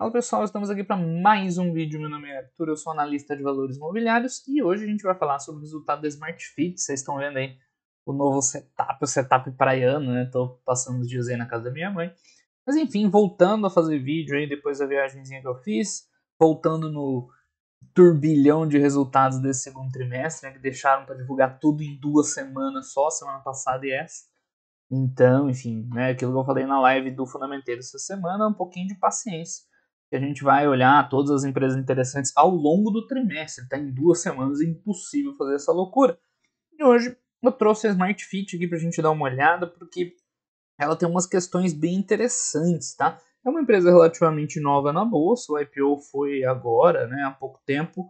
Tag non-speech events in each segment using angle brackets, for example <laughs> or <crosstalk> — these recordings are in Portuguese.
Olá pessoal, estamos aqui para mais um vídeo. Meu nome é Arthur, eu sou analista de valores imobiliários e hoje a gente vai falar sobre o resultado da Smart Fit. Vocês estão vendo aí o novo setup, o setup praiano, né? Estou passando os dias aí na casa da minha mãe. Mas enfim, voltando a fazer vídeo aí depois da viagemzinha que eu fiz, voltando no turbilhão de resultados desse segundo trimestre, né? Que deixaram para divulgar tudo em duas semanas só, semana passada e essa. Então, enfim, né, aquilo que eu falei na live do Fundamenteiro essa semana, um pouquinho de paciência que a gente vai olhar todas as empresas interessantes ao longo do trimestre. Está em duas semanas, é impossível fazer essa loucura. E hoje eu trouxe a Smart Fit aqui para a gente dar uma olhada, porque ela tem umas questões bem interessantes, tá? É uma empresa relativamente nova na bolsa, o IPO foi agora, né, há pouco tempo,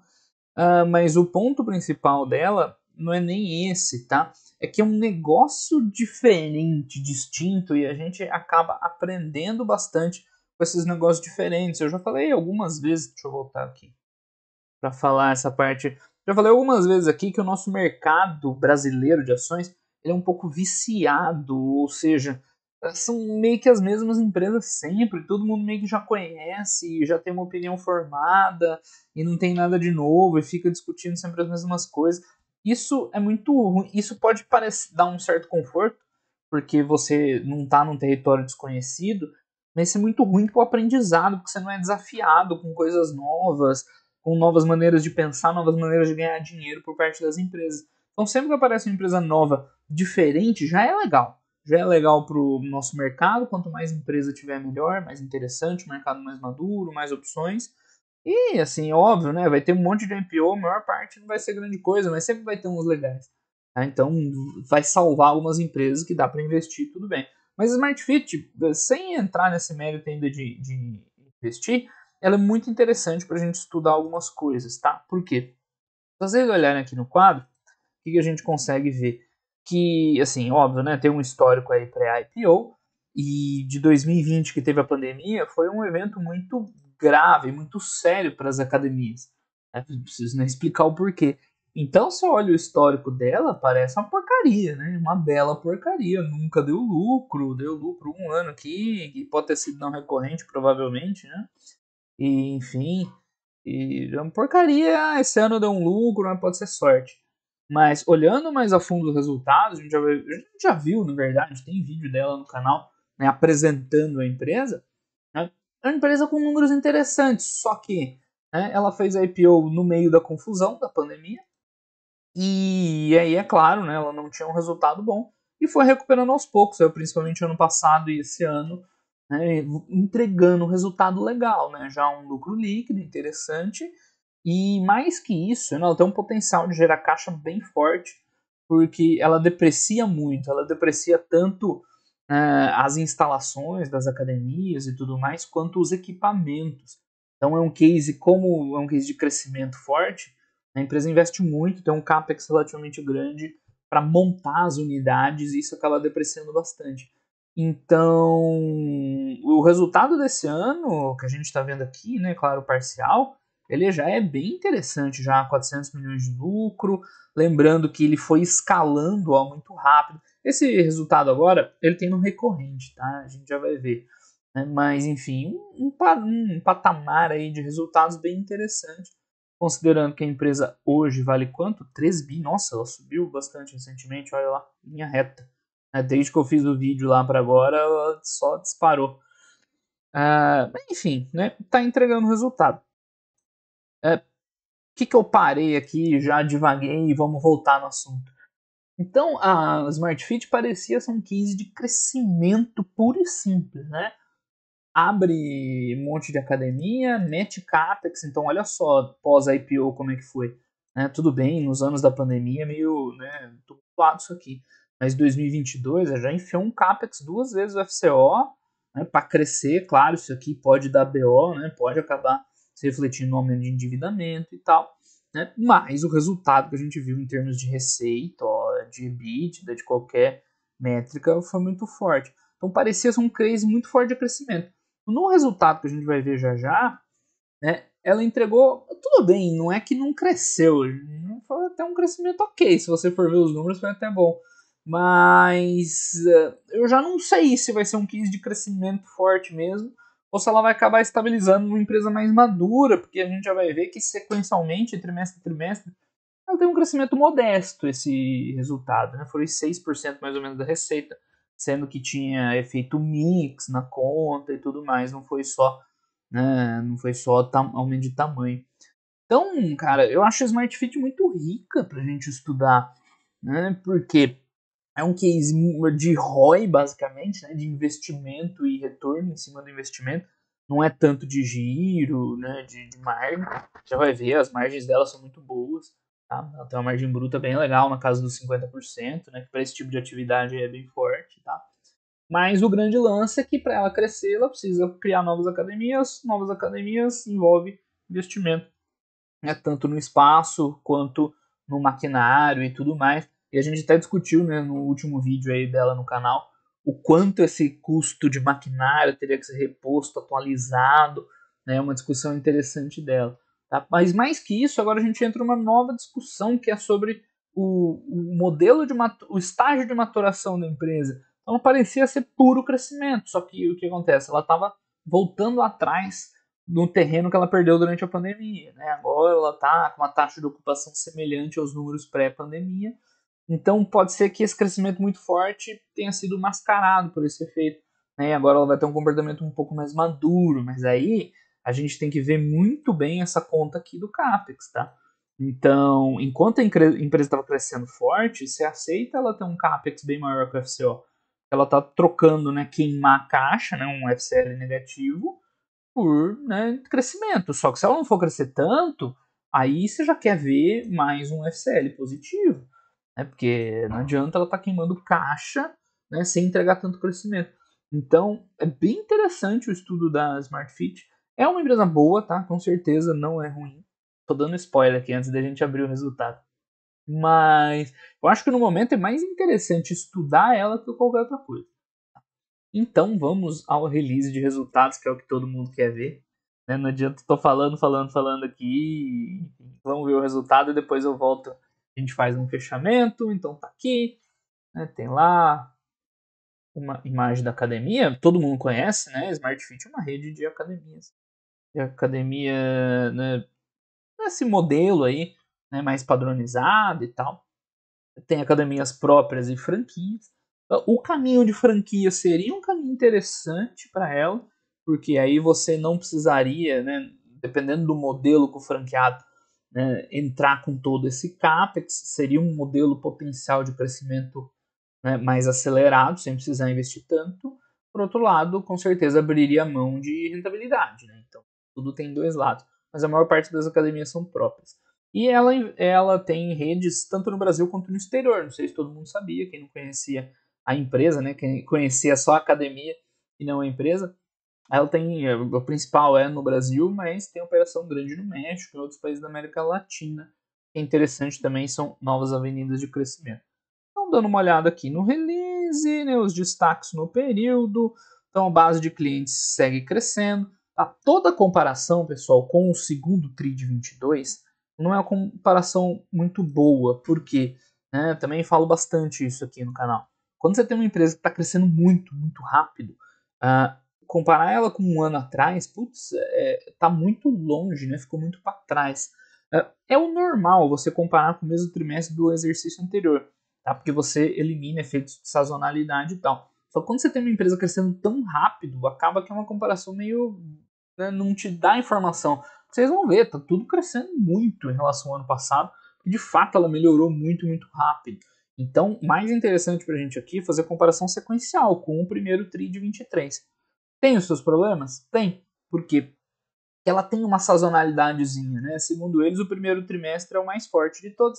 uh, mas o ponto principal dela não é nem esse, tá? É que é um negócio diferente, distinto, e a gente acaba aprendendo bastante com esses negócios diferentes. Eu já falei algumas vezes, deixa eu voltar aqui para falar essa parte. Já falei algumas vezes aqui que o nosso mercado brasileiro de ações ele é um pouco viciado, ou seja, são meio que as mesmas empresas sempre, todo mundo meio que já conhece, já tem uma opinião formada e não tem nada de novo e fica discutindo sempre as mesmas coisas. Isso é muito ruim, isso pode parecer dar um certo conforto, porque você não está num território desconhecido, vai né, ser é muito ruim para o aprendizado, porque você não é desafiado com coisas novas, com novas maneiras de pensar, novas maneiras de ganhar dinheiro por parte das empresas. Então, sempre que aparece uma empresa nova, diferente, já é legal. Já é legal para o nosso mercado. Quanto mais empresa tiver, melhor, mais interessante, mercado mais maduro, mais opções. E, assim, é óbvio, né? Vai ter um monte de MPO, a maior parte não vai ser grande coisa, mas sempre vai ter uns legais. Tá? Então, vai salvar algumas empresas que dá para investir, tudo bem. Mas Smartfit, Smart Fit, tipo, sem entrar nesse mérito ainda de, de investir, ela é muito interessante para a gente estudar algumas coisas, tá? Por quê? Se vocês olharem aqui no quadro, o que, a gente consegue ver? Que, assim, óbvio, né? Tem um histórico aí pré-IPO e de 2020, que teve a pandemia, foi um evento muito grave, muito sério para as academias. É, né? Não preciso nem explicar o porquê. Então, se eu olho o histórico dela, parece uma porcaria, né? Uma bela porcaria. Nunca deu lucro, deu lucro um ano aqui, que pode ter sido não recorrente, provavelmente, né? E, enfim, e é uma porcaria. Ah, esse ano deu um lucro, mas né? pode ser sorte. Mas olhando mais a fundo os resultados, a gente já, a gente já viu, na verdade, tem vídeo dela no canal né, apresentando a empresa. Né? É uma empresa com números interessantes, só que né, ela fez a IPO no meio da confusão da pandemia e aí, é claro, né, ela não tinha um resultado bom e foi recuperando aos poucos, eu, principalmente ano passado e esse ano, né, entregando um resultado legal, né, já um lucro líquido interessante. E mais que isso, né, ela tem um potencial de gerar caixa bem forte, porque ela deprecia muito, ela deprecia tanto né, as instalações das academias e tudo mais, quanto os equipamentos. Então é um case como é um case de crescimento forte, a empresa investe muito, tem um capex relativamente grande para montar as unidades e isso acaba depreciando bastante. Então, o resultado desse ano, que a gente está vendo aqui, né, claro, parcial, ele já é bem interessante, já 400 milhões de lucro, lembrando que ele foi escalando ó, muito rápido. Esse resultado agora, ele tem no recorrente, tá? A gente já vai ver. Né? Mas, enfim, um, um, um patamar aí de resultados bem interessante Considerando que a empresa hoje vale quanto? 3 bi. Nossa, ela subiu bastante recentemente. Olha lá, linha reta. É, desde que eu fiz o vídeo lá para agora, ela só disparou. É, enfim, né? Tá entregando resultado. O é, que, que eu parei aqui? Já devaguei e vamos voltar no assunto. Então, a Smart Fit parecia ser um case de crescimento puro e simples, né? abre um monte de academia, mete capex, então olha só, pós-IPO como é que foi. Né? Tudo bem, nos anos da pandemia meio né, tumultuado isso aqui, mas 2022 já enfiou um capex duas vezes o FCO né, para crescer, claro, isso aqui pode dar BO, né, pode acabar se refletindo no aumento de endividamento e tal, né, mas o resultado que a gente viu em termos de receita, ó, de EBITDA, de qualquer métrica, foi muito forte. Então parecia ser um case muito forte de crescimento. No resultado que a gente vai ver já já, né, ela entregou, tudo bem, não é que não cresceu, foi até um crescimento ok, se você for ver os números foi até bom, mas eh, eu já não sei se vai ser um case de crescimento forte mesmo, ou se ela vai acabar estabilizando uma empresa mais madura, porque a gente já vai ver que sequencialmente, trimestre a trimestre, ela tem um crescimento modesto esse resultado, né? Foi 6% mais ou menos da receita sendo que tinha efeito mix na conta e tudo mais, não foi só, né, não foi só aumento de tamanho. Então, cara, eu acho a Smart Fit muito rica para a gente estudar, né, porque é um case de ROI, basicamente, né, de investimento e retorno em cima do investimento, não é tanto de giro, né, de, de margem, já vai ver, as margens dela são muito boas, Tá? Ela tem uma margem bruta bem legal, na casa dos 50%, né? que para esse tipo de atividade é bem forte. Tá? Mas o grande lance é que para ela crescer, ela precisa criar novas academias. Novas academias envolve investimento, né? tanto no espaço quanto no maquinário e tudo mais. E a gente até discutiu né, no último vídeo aí dela no canal o quanto esse custo de maquinário teria que ser reposto, atualizado. Né? É né? uma discussão interessante dela. Tá? Mas mais que isso, agora a gente entra numa nova discussão que é sobre o, o modelo de o estágio de maturação da empresa. Então parecia ser puro crescimento, só que o que acontece? Ela estava voltando atrás no terreno que ela perdeu durante a pandemia. Né? Agora ela está com uma taxa de ocupação semelhante aos números pré-pandemia. Então pode ser que esse crescimento muito forte tenha sido mascarado por esse efeito. Né? Agora ela vai ter um comportamento um pouco mais maduro, mas aí a gente tem que ver muito bem essa conta aqui do CAPEX, tá? Então, enquanto a empresa estava crescendo forte, você aceita ela ter um CAPEX bem maior que o FCO. Ela está trocando, né, queimar a caixa, né, um FCL negativo, por né, crescimento. Só que se ela não for crescer tanto, aí você já quer ver mais um FCL positivo. Né, porque não adianta ela estar tá queimando caixa né, sem entregar tanto crescimento. Então, é bem interessante o estudo da Smart Fit é uma empresa boa, tá? Com certeza não é ruim. Tô dando spoiler aqui antes da gente abrir o resultado. Mas eu acho que no momento é mais interessante estudar ela que qualquer outra coisa. Então vamos ao release de resultados, que é o que todo mundo quer ver. Né? Não adianta tô falando, falando, falando aqui. Vamos ver o resultado e depois eu volto. A gente faz um fechamento. Então tá aqui. Né? Tem lá uma imagem da academia. Todo mundo conhece, né? Smart Fit é uma rede de academias academia, né, modelo aí, né, mais padronizado e tal. Tem academias próprias e franquias. O caminho de franquia seria um caminho interessante para ela, porque aí você não precisaria, né, dependendo do modelo que o franqueado né, entrar com todo esse capex, seria um modelo potencial de crescimento né, mais acelerado, sem precisar investir tanto. Por outro lado, com certeza abriria mão de rentabilidade. Né? Então, tudo tem dois lados, mas a maior parte das academias são próprias. E ela, ela tem redes tanto no Brasil quanto no exterior. Não sei se todo mundo sabia, quem não conhecia a empresa, né? Quem conhecia só a academia e não a empresa. Ela tem, o principal é no Brasil, mas tem operação grande no México e outros países da América Latina. é interessante também, são novas avenidas de crescimento. Então, dando uma olhada aqui no release, né, os destaques no período. Então, a base de clientes segue crescendo. A toda comparação, pessoal, com o segundo TRI de 22 não é uma comparação muito boa, porque né, também falo bastante isso aqui no canal. Quando você tem uma empresa que está crescendo muito, muito rápido, uh, comparar ela com um ano atrás, putz, está é, tá muito longe, né, ficou muito para trás. Uh, é o normal você comparar com o mesmo trimestre do exercício anterior, tá? porque você elimina efeitos de sazonalidade e tal. Só que quando você tem uma empresa crescendo tão rápido, acaba que é uma comparação meio né, não te dá informação. Vocês vão ver, tá tudo crescendo muito em relação ao ano passado, de fato ela melhorou muito, muito rápido. Então, mais interessante para a gente aqui é fazer comparação sequencial com o primeiro TRI de 23. Tem os seus problemas? Tem. Por quê? Ela tem uma sazonalidadezinha, né? Segundo eles, o primeiro trimestre é o mais forte de todos.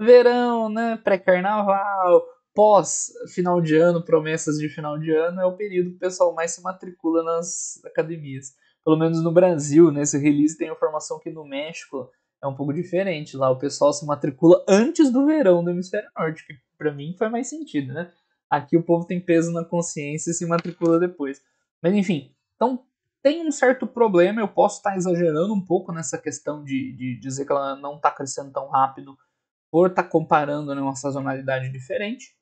Verão, né? Pré-carnaval, pós-final de ano, promessas de final de ano, é o período que o pessoal mais se matricula nas academias pelo menos no Brasil, nesse release tem informação que no México é um pouco diferente. Lá o pessoal se matricula antes do verão do hemisfério norte, que para mim faz mais sentido, né? Aqui o povo tem peso na consciência e se matricula depois. Mas enfim, então tem um certo problema. Eu posso estar exagerando um pouco nessa questão de, de dizer que ela não está crescendo tão rápido por estar tá comparando né, uma sazonalidade diferente.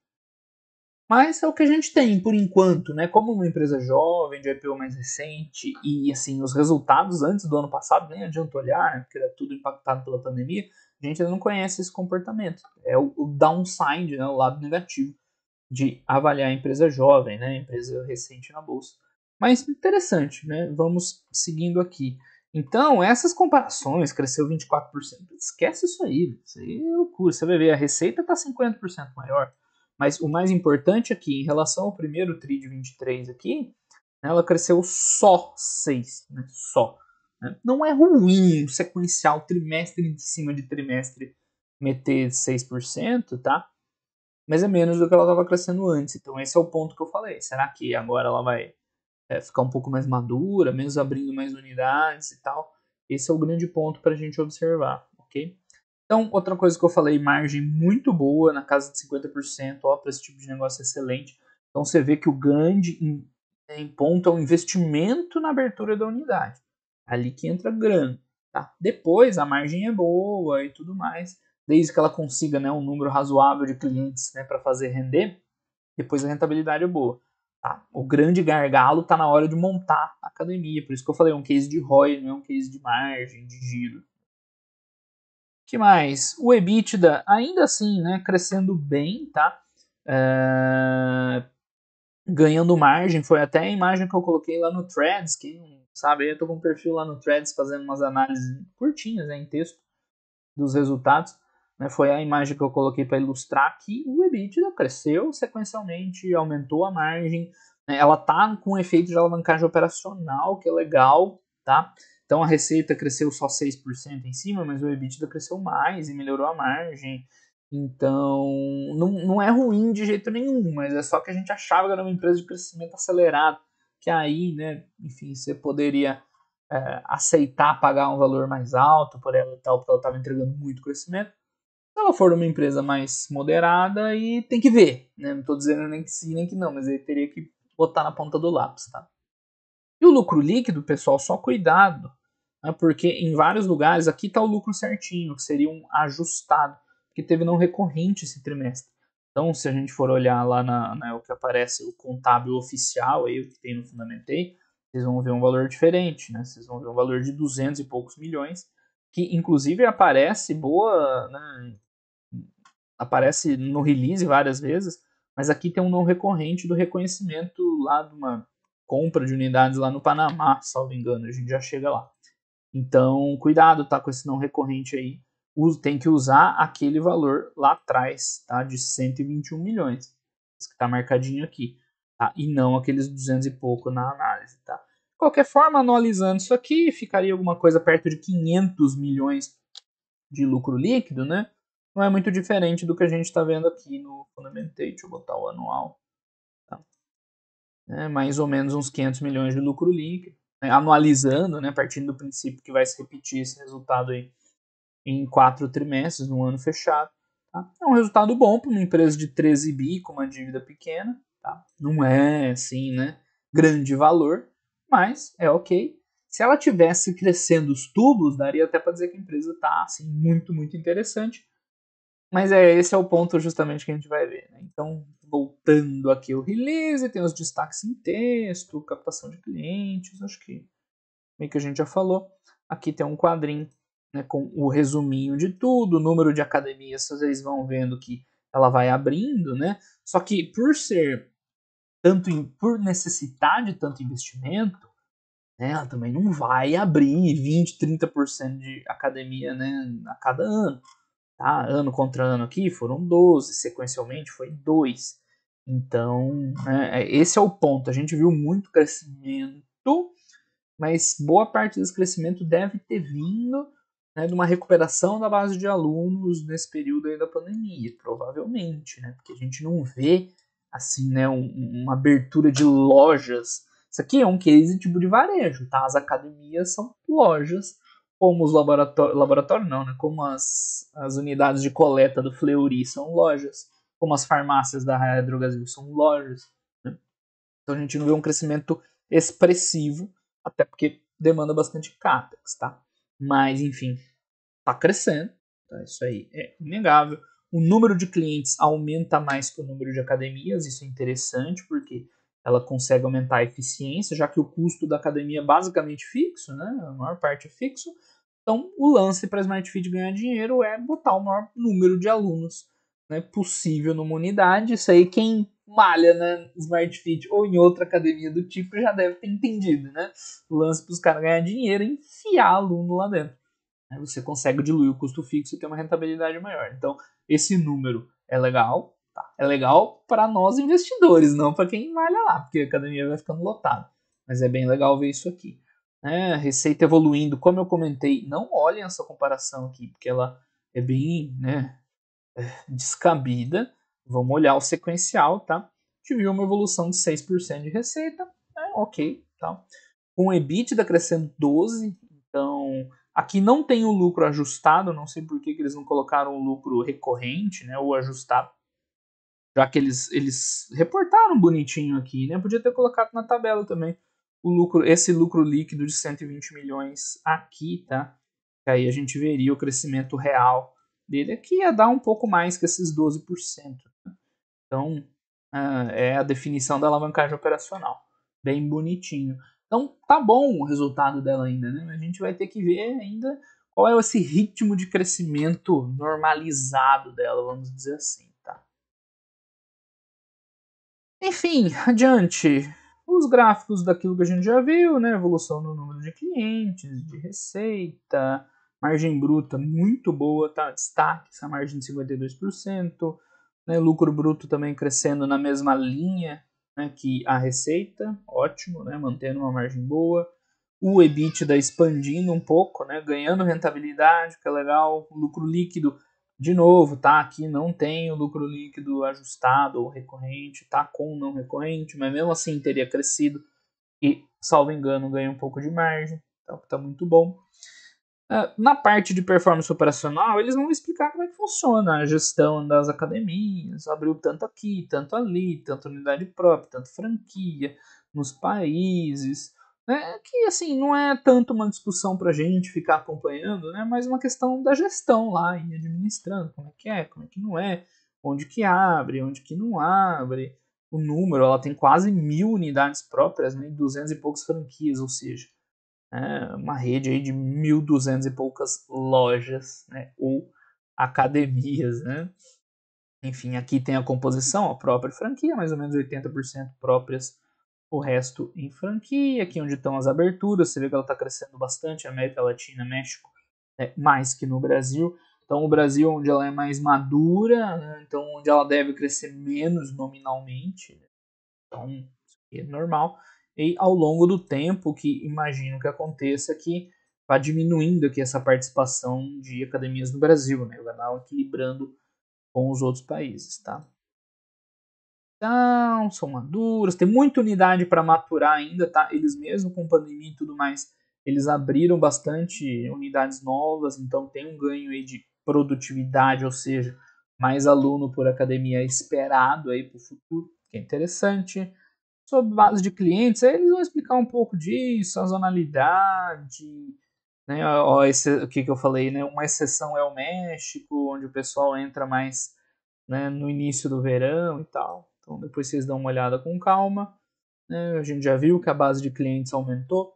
Mas é o que a gente tem por enquanto, né? Como uma empresa jovem, de IPO mais recente, e assim, os resultados antes do ano passado nem adianta olhar, né? Porque era tudo impactado pela pandemia, a gente ainda não conhece esse comportamento. É o, o downside, né? O lado negativo de avaliar a empresa jovem, né? empresa recente na bolsa. Mas interessante, né? Vamos seguindo aqui. Então, essas comparações, cresceu 24%. Esquece isso aí. Isso aí é loucura. Você vai ver, a receita está 50% maior. Mas o mais importante aqui, em relação ao primeiro TRI de 23 aqui, né, ela cresceu só 6, né, só. Né? Não é ruim um sequencial trimestre em cima de trimestre meter 6%, tá? Mas é menos do que ela estava crescendo antes. Então esse é o ponto que eu falei. Será que agora ela vai é, ficar um pouco mais madura, menos abrindo mais unidades e tal? Esse é o grande ponto para a gente observar, ok? Então, outra coisa que eu falei, margem muito boa, na casa de 50%, ó, para esse tipo de negócio excelente. Então, você vê que o grande em, ponto é o investimento na abertura da unidade. Ali que entra grana. Tá? Depois, a margem é boa e tudo mais, desde que ela consiga né, um número razoável de clientes né, para fazer render. Depois, a rentabilidade é boa. Tá? O grande gargalo está na hora de montar a academia. Por isso que eu falei, é um case de ROI, não é um case de margem, de giro que mais? O EBITDA, ainda assim, né, crescendo bem, tá? É... Ganhando margem, foi até a imagem que eu coloquei lá no Threads, quem sabe, eu tô com um perfil lá no Threads fazendo umas análises curtinhas, né, em texto, dos resultados. Né, foi a imagem que eu coloquei para ilustrar que o EBITDA cresceu sequencialmente, aumentou a margem, né, ela tá com efeito de alavancagem operacional, que é legal, tá? Então a receita cresceu só 6% em cima, mas o EBITDA cresceu mais e melhorou a margem. Então, não, não é ruim de jeito nenhum, mas é só que a gente achava que era uma empresa de crescimento acelerado, que aí, né, enfim, você poderia é, aceitar pagar um valor mais alto por ela e tal, porque ela estava entregando muito crescimento. Se ela for uma empresa mais moderada, e tem que ver, né? Não estou dizendo nem que sim, nem que não, mas aí teria que botar na ponta do lápis, tá? lucro líquido, pessoal, só cuidado, né, porque em vários lugares aqui está o lucro certinho, que seria um ajustado, que teve não recorrente esse trimestre. Então, se a gente for olhar lá na, na né, o que aparece o contábil oficial, aí o que tem no Fundamentei, vocês vão ver um valor diferente, né? Vocês vão ver um valor de 200 e poucos milhões, que inclusive aparece boa, né? aparece no release várias vezes, mas aqui tem um não recorrente do reconhecimento lá de uma compra de unidades lá no Panamá, salvo engano, a gente já chega lá. Então, cuidado, tá, com esse não recorrente aí. Tem que usar aquele valor lá atrás, tá, de 121 milhões, que está marcadinho aqui, tá, e não aqueles 200 e pouco na análise, tá. De qualquer forma, analisando isso aqui, ficaria alguma coisa perto de 500 milhões de lucro líquido, né? Não é muito diferente do que a gente está vendo aqui no Fundamentate. Deixa eu botar o anual né, mais ou menos uns 500 milhões de lucro líquido, né, anualizando, né, partindo do princípio que vai se repetir esse resultado aí em quatro trimestres, num ano fechado. Tá? É um resultado bom para uma empresa de 13 bi com uma dívida pequena, tá? não é assim, né, grande valor, mas é ok. Se ela tivesse crescendo os tubos, daria até para dizer que a empresa está assim, muito, muito interessante. Mas é, esse é o ponto justamente que a gente vai ver. Né? Então, voltando aqui ao release, tem os destaques em texto, captação de clientes, acho que meio que a gente já falou. Aqui tem um quadrinho né, com o resuminho de tudo, o número de academias, vocês vão vendo que ela vai abrindo, né? Só que por ser tanto em, por necessitar de tanto investimento, né, ela também não vai abrir 20, 30% de academia né, a cada ano. Tá? Ano contra ano aqui foram 12, sequencialmente foi 2. Então, né, é, esse é o ponto. A gente viu muito crescimento, mas boa parte desse crescimento deve ter vindo né, de uma recuperação da base de alunos nesse período aí da pandemia, provavelmente, né? Porque a gente não vê assim, né, um, uma abertura de lojas. Isso aqui é um case tipo de varejo, tá? As academias são lojas como os laboratórios, laboratório não, né? Como as, as unidades de coleta do Fleury são lojas, como as farmácias da Raia Drogasil são lojas. Né? Então a gente não vê um crescimento expressivo, até porque demanda bastante capex, tá? Mas enfim, tá crescendo, tá? Isso aí é inegável. O número de clientes aumenta mais que o número de academias, isso é interessante porque ela consegue aumentar a eficiência, já que o custo da academia é basicamente fixo, né? a maior parte é fixo. Então, o lance para a SmartFeed ganhar dinheiro é botar o maior número de alunos né, possível numa unidade. Isso aí, quem malha na né, SmartFit ou em outra academia do tipo já deve ter entendido, né? O lance para os caras ganhar dinheiro é enfiar aluno lá dentro. Você consegue diluir o custo fixo e ter uma rentabilidade maior. Então, esse número é legal, Tá. É legal para nós investidores, não para quem malha lá, porque a academia vai ficando lotada. Mas é bem legal ver isso aqui. Né? Receita evoluindo, como eu comentei, não olhem essa comparação aqui, porque ela é bem né, é, descabida. Vamos olhar o sequencial, tá? Tive uma evolução de 6% de receita, né? ok, tá? Com EBITDA crescendo 12%, então Aqui não tem o lucro ajustado, não sei por que, que eles não colocaram o lucro recorrente, né, ou ajustado, já que eles, eles reportaram bonitinho aqui, né? Podia ter colocado na tabela também o lucro, esse lucro líquido de 120 milhões aqui, tá? Que aí a gente veria o crescimento real dele aqui ia dar um pouco mais que esses 12%. Né? Então, ah, é a definição da alavancagem operacional. Bem bonitinho. Então, tá bom o resultado dela ainda, né? A gente vai ter que ver ainda qual é esse ritmo de crescimento normalizado dela, vamos dizer assim. Enfim, <laughs> adiante. Os gráficos daquilo que a gente já viu, né? Evolução no número de clientes, de receita, margem bruta muito boa, tá? Destaque essa margem de 52%, né? Lucro bruto também crescendo na mesma linha né? que a receita, ótimo, né? Mantendo uma margem boa. O EBITDA expandindo um pouco, né? Ganhando rentabilidade, que é legal. lucro líquido de novo, tá? Aqui não tem o lucro líquido ajustado ou recorrente, tá com não recorrente, mas mesmo assim teria crescido e, salvo engano, ganha um pouco de margem, então tá muito bom. Ah, na parte de performance operacional, eles vão explicar como é que funciona a gestão das academias, abriu tanto aqui, tanto ali, tanto unidade própria, tanto franquia, nos países, né? Que assim, não é tanto uma discussão para a gente ficar acompanhando, né? mas uma questão da gestão lá e administrando, como é que é, como é que não é, onde que abre, onde que não abre, o número, ela tem quase mil unidades próprias, né? e 200 e poucas franquias, ou seja, é uma rede aí de 1.200 e poucas lojas né? ou academias. Né? Enfim, aqui tem a composição, a própria franquia, mais ou menos 80% próprias o resto em franquia, aqui onde estão as aberturas, você vê que ela está crescendo bastante, América Latina, México, é mais que no Brasil. Então o Brasil onde ela é mais madura, né, então onde ela deve crescer menos nominalmente, né, então isso aqui é normal. E ao longo do tempo, que imagino que aconteça, que vá diminuindo aqui essa participação de academias no Brasil, né, vai lá equilibrando com os outros países, tá? Então, são maduras, tem muita unidade para maturar ainda, tá? Eles mesmo com pandemia e tudo mais, eles abriram bastante unidades novas, então tem um ganho aí de produtividade, ou seja, mais aluno por academia esperado aí para o futuro, que é interessante. Sobre base de clientes, aí eles vão explicar um pouco disso, sazonalidade, né? esse, o que, que eu falei, né? Uma exceção é o México, onde o pessoal entra mais né, no início do verão e tal. Então depois vocês dão uma olhada com calma. Né? A gente já viu que a base de clientes aumentou.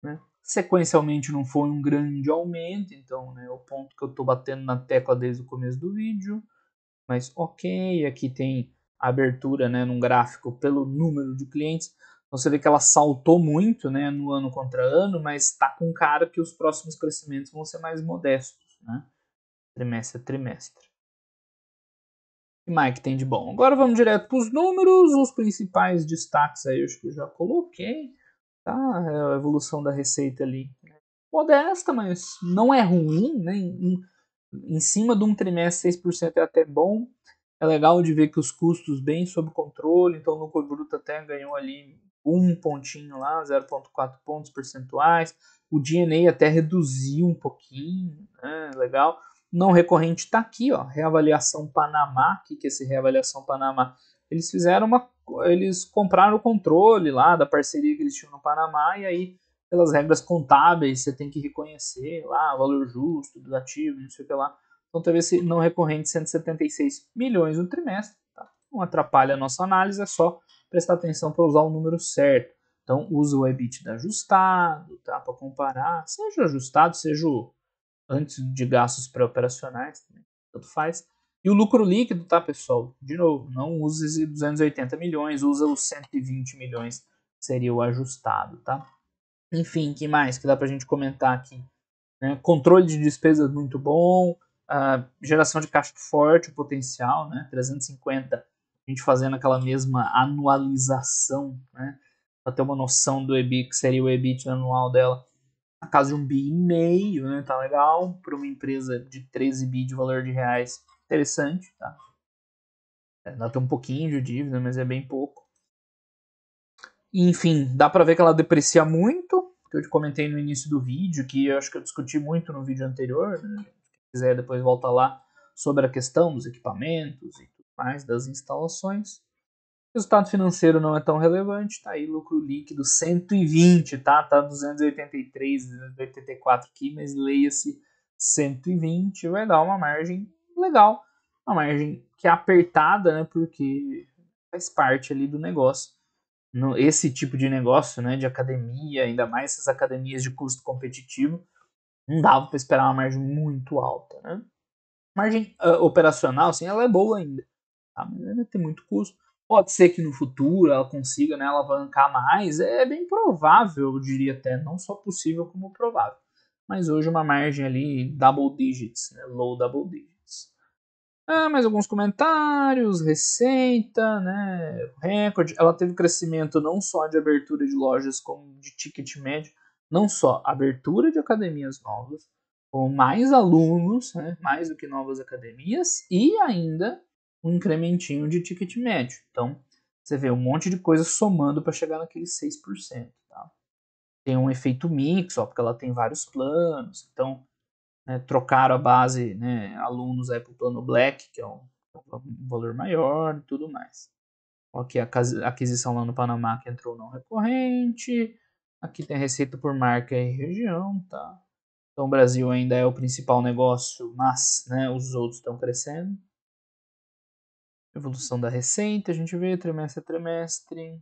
Né? Sequencialmente não foi um grande aumento, então né, é o ponto que eu estou batendo na tecla desde o começo do vídeo. Mas ok, aqui tem a abertura né, num gráfico pelo número de clientes. Então, você vê que ela saltou muito né, no ano contra ano, mas está com cara que os próximos crescimentos vão ser mais modestos, né? trimestre a trimestre que Mike tem de bom. Agora vamos direto para os números, os principais destaques aí, acho que eu já coloquei. Tá? É a evolução da receita ali modesta, mas não é ruim, né? Em, em cima de um trimestre, 6% é até bom. É legal de ver que os custos bem sob controle, então o lucro bruto até ganhou ali um pontinho lá, 0,4 pontos percentuais. O DNA até reduziu um pouquinho, né? legal não recorrente está aqui, ó, reavaliação Panamá. O que, que é esse reavaliação Panamá? Eles fizeram uma. Eles compraram o controle lá da parceria que eles tinham no Panamá, e aí, pelas regras contábeis, você tem que reconhecer lá o valor justo do ativo, não sei o que lá. Então teve esse não recorrente 176 milhões no trimestre. Tá? Não atrapalha a nossa análise, é só prestar atenção para usar o número certo. Então usa o EBITDA ajustado, tá? Para comparar, seja ajustado, seja o antes de gastos pré-operacionais, tanto faz. E o lucro líquido, tá, pessoal? De novo, não use os 280 milhões, usa os 120 milhões, que seria o ajustado, tá? Enfim, que mais que dá pra gente comentar aqui? Né? Controle de despesas muito bom, geração de caixa forte, o potencial, né? 350, a gente fazendo aquela mesma anualização, né? Pra ter uma noção do EBIT, que seria o EBIT anual dela de um bi e meio, né? Tá legal. Para uma empresa de 13 bi de valor de reais, interessante, tá? É, dá tem um pouquinho de dívida, mas é bem pouco. Enfim, dá para ver que ela deprecia muito, que eu te comentei no início do vídeo, que eu acho que eu discuti muito no vídeo anterior. Né? Se quiser, depois volta lá sobre a questão dos equipamentos e tudo mais, das instalações. Resultado financeiro não é tão relevante, tá aí lucro líquido 120, tá? Tá 283, 284 aqui, mas leia-se 120, vai dar uma margem legal, uma margem que é apertada, né? Porque faz parte ali do negócio. No, esse tipo de negócio, né? De academia, ainda mais essas academias de custo competitivo, não dava para esperar uma margem muito alta, né? Margem uh, operacional, sim ela é boa ainda, tá? Mas ainda tem muito custo Pode ser que no futuro ela consiga né, alavancar mais, é bem provável, eu diria até, não só possível como provável. Mas hoje uma margem ali double digits, né, low double digits. Ah, mais alguns comentários, receita, né, recorde. Ela teve crescimento não só de abertura de lojas como de ticket médio, não só abertura de academias novas, com mais alunos, né, mais do que novas academias, e ainda um incrementinho de ticket médio. Então, você vê um monte de coisa somando para chegar naquele 6%. Tá? Tem um efeito mix, ó, porque ela tem vários planos. Então, né, trocaram a base, né, alunos aí para o plano Black, que é um, um valor maior e tudo mais. Aqui a aquisição lá no Panamá que entrou não recorrente. Aqui tem a receita por marca e região, tá? Então o Brasil ainda é o principal negócio, mas né, os outros estão crescendo. Evolução da receita, a gente vê trimestre a trimestre.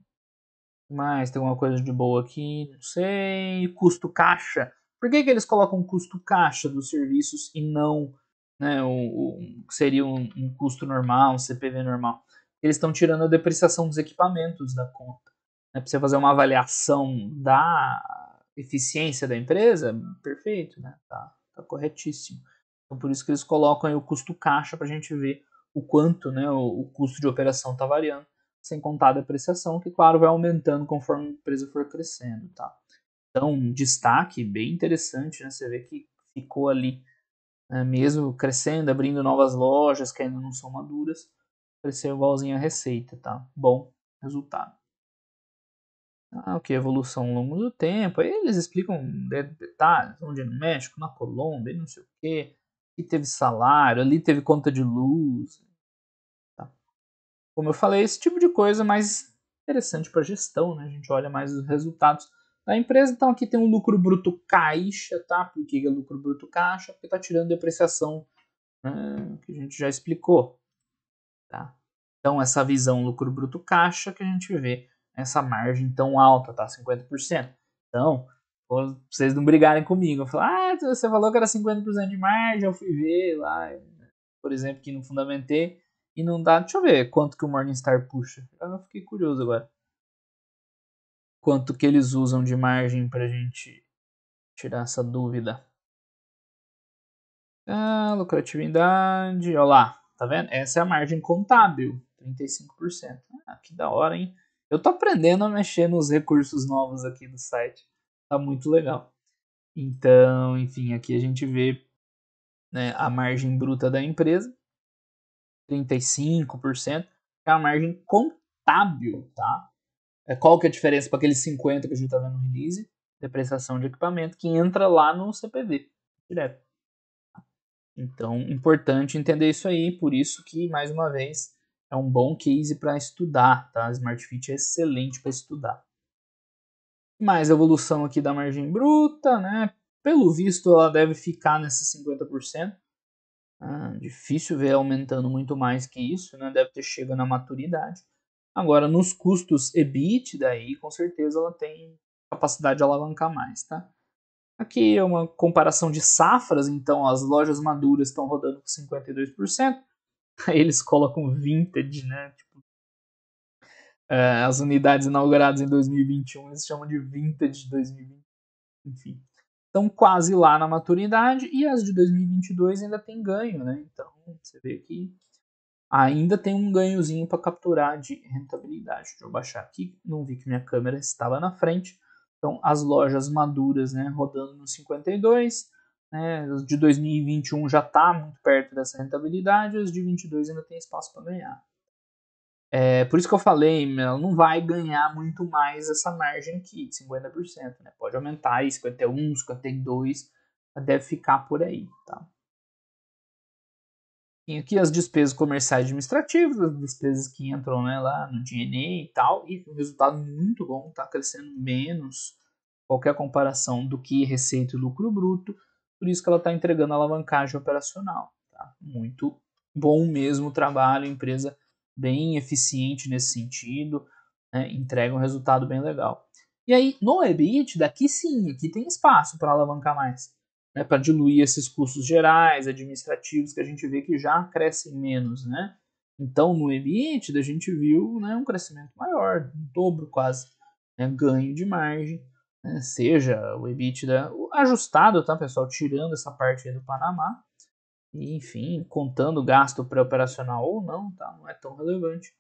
Mas tem alguma coisa de boa aqui, não sei. Custo caixa. Por que, que eles colocam custo caixa dos serviços e não né, o, o seria um, um, custo normal, um CPV normal? Eles estão tirando a depreciação dos equipamentos da conta. Né, Para você fazer uma avaliação da eficiência da empresa, perfeito, né? Tá, tá corretíssimo. Então por isso que eles colocam o custo caixa para a gente ver o quanto né, o, o custo de operação está variando, sem contar a depreciação, que, claro, vai aumentando conforme a empresa for crescendo. Tá? Então, um destaque bem interessante, né? você vê que ficou ali, né, mesmo crescendo, abrindo novas lojas que ainda não são maduras, cresceu igualzinho a receita. Tá? Bom resultado. Ah, ok, evolução ao longo do tempo. Aí eles explicam detalhes, onde é no México, na Colômbia, não sei o quê teve salário, ali teve conta de luz. Tá. Como eu falei, esse tipo de coisa é mais interessante para gestão, né? A gente olha mais os resultados da empresa. Então aqui tem um lucro bruto caixa, tá? Por que é lucro bruto caixa? Porque está tirando depreciação né, que a gente já explicou, tá? Então essa visão lucro bruto caixa que a gente vê essa margem tão alta, tá? 50%. Então, Pra vocês não brigarem comigo. Eu falo, ah, você falou que era 50% de margem, eu fui ver lá, por exemplo, que não fundamentei e não dá. Deixa eu ver quanto que o Morningstar puxa. Eu fiquei curioso agora. Quanto que eles usam de margem pra gente tirar essa dúvida. Ah, lucratividade, olha lá, tá vendo? Essa é a margem contábil, 35%. Ah, que da hora, hein? Eu tô aprendendo a mexer nos recursos novos aqui do site tá muito legal. Então, enfim, aqui a gente vê né, a margem bruta da empresa, 35%, que é a margem contábil, tá? É, qual que é a diferença para aqueles 50 que a gente tá vendo no release? Depreciação é de equipamento, que entra lá no CPV, direto. Então, importante entender isso aí, por isso que, mais uma vez, é um bom case para estudar, tá? A Smart Fit é excelente para estudar mais evolução aqui da margem bruta, né? Pelo visto, ela deve ficar nesses 50%. Ah, difícil ver aumentando muito mais que isso, né? Deve ter chegado na maturidade. Agora, nos custos EBIT, daí, com certeza, ela tem capacidade de alavancar mais, tá? Aqui é uma comparação de safras, então as lojas maduras estão rodando com 52%, <laughs> aí eles colocam vintage, né? Tipo, é, as unidades inauguradas em 2021 eles chamam de vintage de 2020, enfim. Estão quase lá na maturidade e as de 2022 ainda tem ganho, né? Então você vê que ainda tem um ganhozinho para capturar de rentabilidade. Deixa eu baixar aqui, não vi que minha câmera estava na frente. Então as lojas maduras, né, rodando no 52, né, as de 2021 já está muito perto dessa rentabilidade, as de 22 ainda tem espaço para ganhar. É, por isso que eu falei, ela não vai ganhar muito mais essa margem aqui de 50%, né? Pode aumentar aí 51, 52, deve ficar por aí, tá? e aqui as despesas comerciais administrativas, as despesas que entram né, lá no DNA e tal, e o resultado muito bom, tá crescendo menos qualquer comparação do que receita e lucro bruto, por isso que ela está entregando alavancagem operacional. Tá? Muito bom mesmo o trabalho, a empresa bem eficiente nesse sentido, né? entrega um resultado bem legal. E aí, no EBITDA, aqui sim, aqui tem espaço para alavancar mais, né? para diluir esses custos gerais, administrativos, que a gente vê que já crescem menos. Né? Então, no EBITDA, a gente viu né, um crescimento maior, um dobro quase, né? ganho de margem, né? seja o EBITDA ajustado, tá, pessoal? Tirando essa parte aí do Panamá, enfim, contando o gasto pré-operacional ou não, tá? não é tão relevante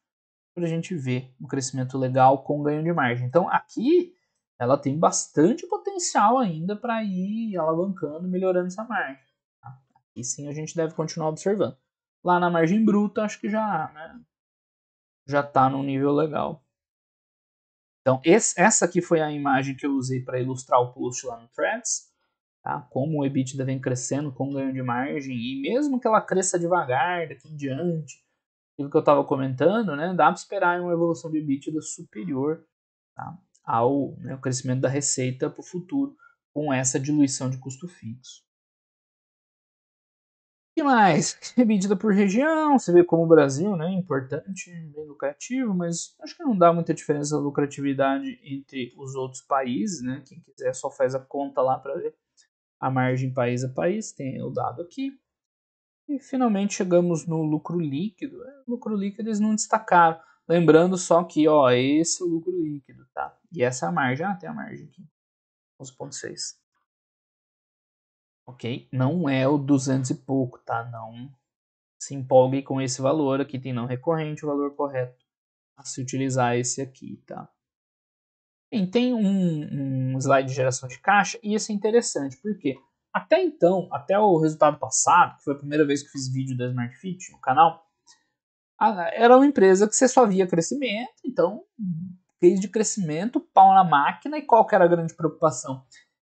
para a gente ver um crescimento legal com ganho de margem. Então, aqui ela tem bastante potencial ainda para ir alavancando, melhorando essa margem. Tá? Aqui sim a gente deve continuar observando. Lá na margem bruta, acho que já né, já está num nível legal. Então, esse, essa aqui foi a imagem que eu usei para ilustrar o post lá no Threads tá? como o EBITDA vem crescendo, com ganho de margem, e mesmo que ela cresça devagar daqui em diante, aquilo que eu estava comentando, né, dá para esperar uma evolução de EBITDA superior tá? ao né, crescimento da receita para o futuro, com essa diluição de custo fixo. O que mais? Medida <laughs> por região, você vê como o Brasil, né? É importante, bem lucrativo, mas acho que não dá muita diferença na lucratividade entre os outros países, né? Quem quiser só faz a conta lá para ver a margem país a país, tem o dado aqui. E finalmente chegamos no lucro líquido. É, o lucro líquido eles não destacaram. Lembrando só que ó, esse é o lucro líquido, tá? E essa é a margem. Ah, tem a margem aqui. 11.6. Ok? Não é o 200 e pouco, tá? Não se empolgue com esse valor. Aqui tem não recorrente, o valor correto a se utilizar esse aqui, tá? Bem, tem um, um, slide de geração de caixa e isso é interessante, porque até então, até o resultado passado, que foi a primeira vez que fiz vídeo da Smart Fit no canal, era uma empresa que você só via crescimento, então case de crescimento, pau na máquina, e qual que era a grande preocupação?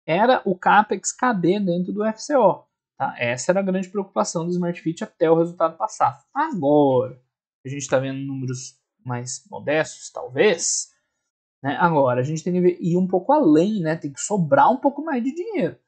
Era o CAPEX caber dentro do FCO. Tá? Essa era a grande preocupação do Smart Fit até o resultado passado. Agora, a gente está vendo números mais modestos, talvez, né? Agora, a gente tem que ir um pouco além, né? tem que sobrar um pouco mais de dinheiro.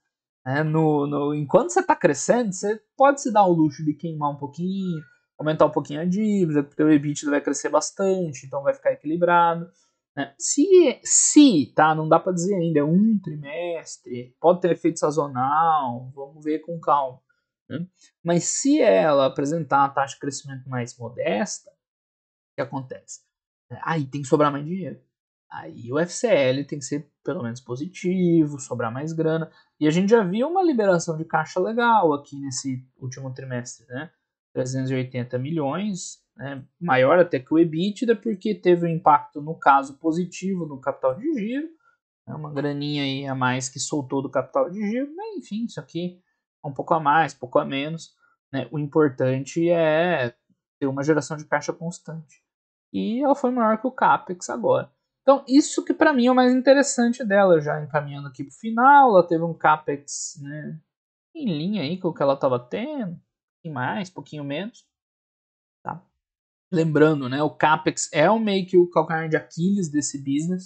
Né? No, no, enquanto você está crescendo, você pode se dar o luxo de queimar um pouquinho, aumentar um pouquinho a dívida, porque o EBITDA vai crescer bastante, então vai ficar equilibrado. Né? Se, se, tá? Não dá para dizer ainda, é um trimestre, pode ter efeito sazonal, vamos ver com calma. Né? Mas se ela apresentar uma taxa de crescimento mais modesta, o que acontece? Aí tem que sobrar mais dinheiro. Aí o FCL tem que ser pelo menos positivo, sobrar mais grana. E a gente já viu uma liberação de caixa legal aqui nesse último trimestre, né? 380 milhões, né? maior até que o EBITDA, porque teve um impacto, no caso, positivo no capital de giro, né? uma graninha aí a mais que soltou do capital de giro, mas enfim, isso aqui é um pouco a mais, pouco a menos. Né? O importante é ter uma geração de caixa constante. E ela foi maior que o CAPEX agora. Então, isso que para mim é o mais interessante dela, já encaminhando aqui pro final, ela teve um capex, né, em linha aí com o que ela estava tendo, e mais, pouquinho menos. Tá? Lembrando, né, o capex é o meio que o calcanhar de Aquiles desse business,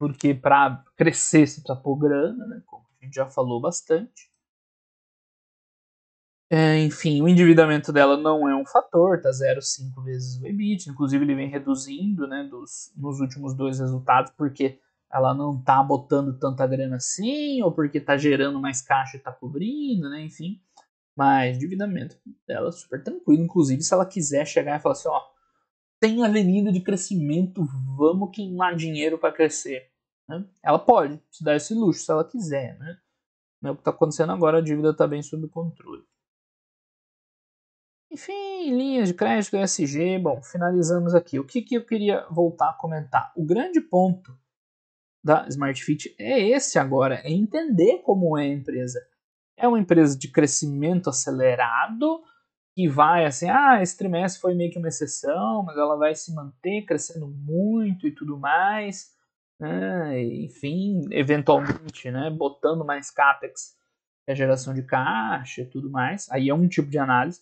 porque para crescer você precisa pôr grana, né, como a gente já falou bastante. É, enfim, o endividamento dela não é um fator, tá 0,5 vezes o EBIT, inclusive ele vem reduzindo né, dos, nos últimos dois resultados, porque ela não tá botando tanta grana assim, ou porque tá gerando mais caixa e tá cobrindo, né, enfim. Mas endividamento dela é super tranquilo, inclusive se ela quiser chegar e falar assim, ó, tem avenida de crescimento, vamos queimar dinheiro para crescer. Né? Ela pode se dar esse luxo se ela quiser, né? É o que está acontecendo agora, a dívida está bem sob controle. Enfim, linhas de crédito, ESG, bom, finalizamos aqui. O que, que eu queria voltar a comentar? O grande ponto da Smart Fit é esse agora, é entender como é a empresa. É uma empresa de crescimento acelerado que vai assim, ah, esse trimestre foi meio que uma exceção, mas ela vai se manter crescendo muito e tudo mais. Né? Enfim, eventualmente, né, botando mais capex, a é geração de caixa e tudo mais. Aí é um tipo de análise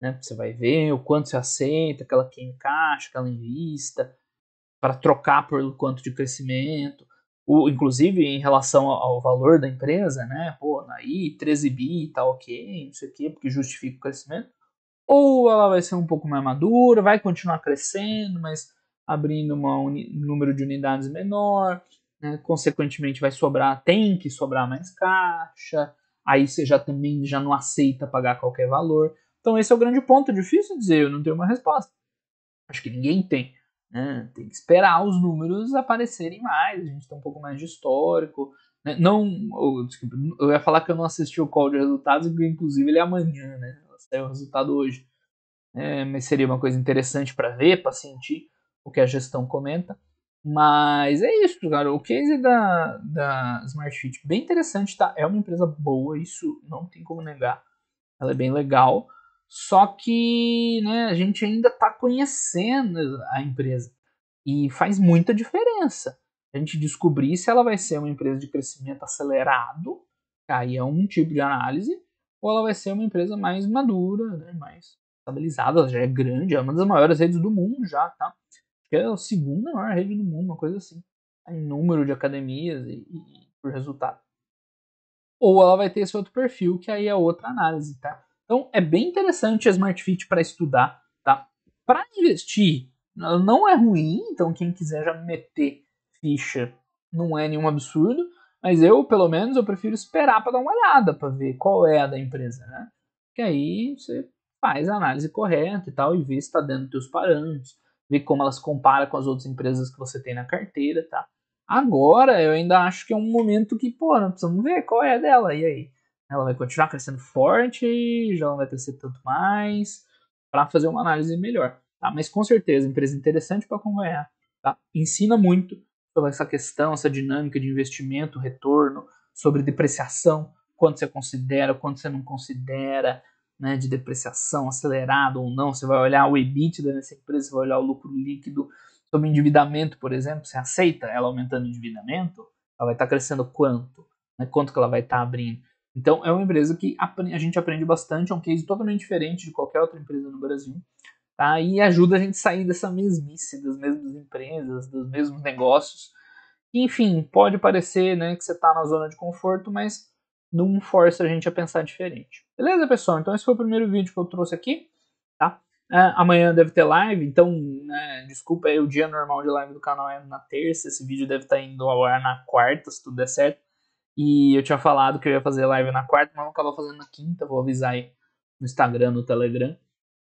né? Você vai ver o quanto você aceita, aquela que encaixa, aquela invista, para trocar por quanto de crescimento. O, inclusive em relação ao, valor da empresa, né? Pô, tá aí 13 bi tá ok, não sei o quê, porque justifica o crescimento. Ou ela vai ser um pouco mais madura, vai continuar crescendo, mas abrindo um número de unidades menor, né? consequentemente vai sobrar, tem que sobrar mais caixa, aí você já também já não aceita pagar qualquer valor. Então esse é o grande ponto. É difícil dizer, eu não tenho uma resposta. Acho que ninguém tem. Né? Tem que esperar os números aparecerem mais. A gente tem um pouco mais de histórico. Né? Não, eu, desculpa, eu ia falar que eu não assisti o call de resultados, porque inclusive ele é amanhã, né? Saiu o resultado hoje. É, mas seria uma coisa interessante para ver, para sentir o que a gestão comenta. Mas é isso, cara. O case da, da Smartfit bem interessante, tá? É uma empresa boa, isso não tem como negar. Ela é bem legal. Só que né, a gente ainda está conhecendo a empresa. E faz muita diferença a gente descobrir se ela vai ser uma empresa de crescimento acelerado, aí é um tipo de análise, ou ela vai ser uma empresa mais madura, né, mais estabilizada, ela já é grande, é uma das maiores redes do mundo já, tá? é a segunda maior rede do mundo, uma coisa assim, tá? em número de academias e, e por resultado. Ou ela vai ter esse outro perfil, que aí é outra análise, tá? Então é bem interessante a Smart Fit para estudar, tá? Para investir não é ruim, então quem quiser já meter ficha não é nenhum absurdo, mas eu, pelo menos, eu prefiro esperar para dar uma olhada, para ver qual é a da empresa, né? Que aí você faz a análise correta e tal e vê se está dentro dos parâmetros, vê como elas compara com as outras empresas que você tem na carteira, tá? Agora eu ainda acho que é um momento que, pô, precisamos ver qual é a dela, e aí? Ela vai continuar crescendo forte, já não vai crescer tanto mais, para fazer uma análise melhor. Tá? Mas com certeza, empresa interessante para acompanhar. Tá? Ensina muito sobre essa questão, essa dinâmica de investimento, retorno, sobre depreciação, quanto você considera, quanto você não considera, né, de depreciação acelerado ou não, você vai olhar o EBITDA nessa empresa, você vai olhar o lucro líquido, sobre endividamento, por exemplo, você aceita ela aumentando o endividamento? Ela vai estar tá crescendo quanto? Né, quanto que ela vai estar tá abrindo? Então, é uma empresa que a gente aprende bastante, é um case totalmente diferente de qualquer outra empresa no Brasil, tá? e ajuda a gente a sair dessa mesmice, das mesmas empresas, dos mesmos negócios. Enfim, pode parecer né, que você está na zona de conforto, mas não força a gente a pensar diferente. Beleza, pessoal? Então, esse foi o primeiro vídeo que eu trouxe aqui. Tá? Uh, amanhã deve ter live, então né, desculpa aí, o dia normal de live do canal é na terça. Esse vídeo deve estar tá indo ao ar na quarta, se tudo der certo. E eu tinha falado que eu ia fazer live na quarta, mas vou acabar fazendo na quinta, vou avisar aí no Instagram, no Telegram,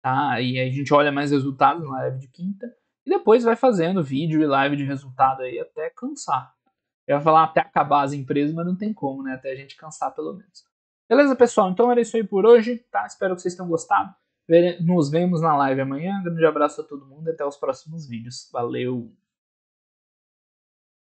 tá? E aí a gente olha mais resultados na live de quinta e depois vai fazendo vídeo e live de resultado aí até cansar. Eu ia falar até acabar as empresas, mas não tem como, né? Até a gente cansar pelo menos. Beleza, pessoal? Então era isso aí por hoje, tá? Espero que vocês tenham gostado. Nos vemos na live amanhã. Grande abraço a todo mundo e até os próximos vídeos. Valeu!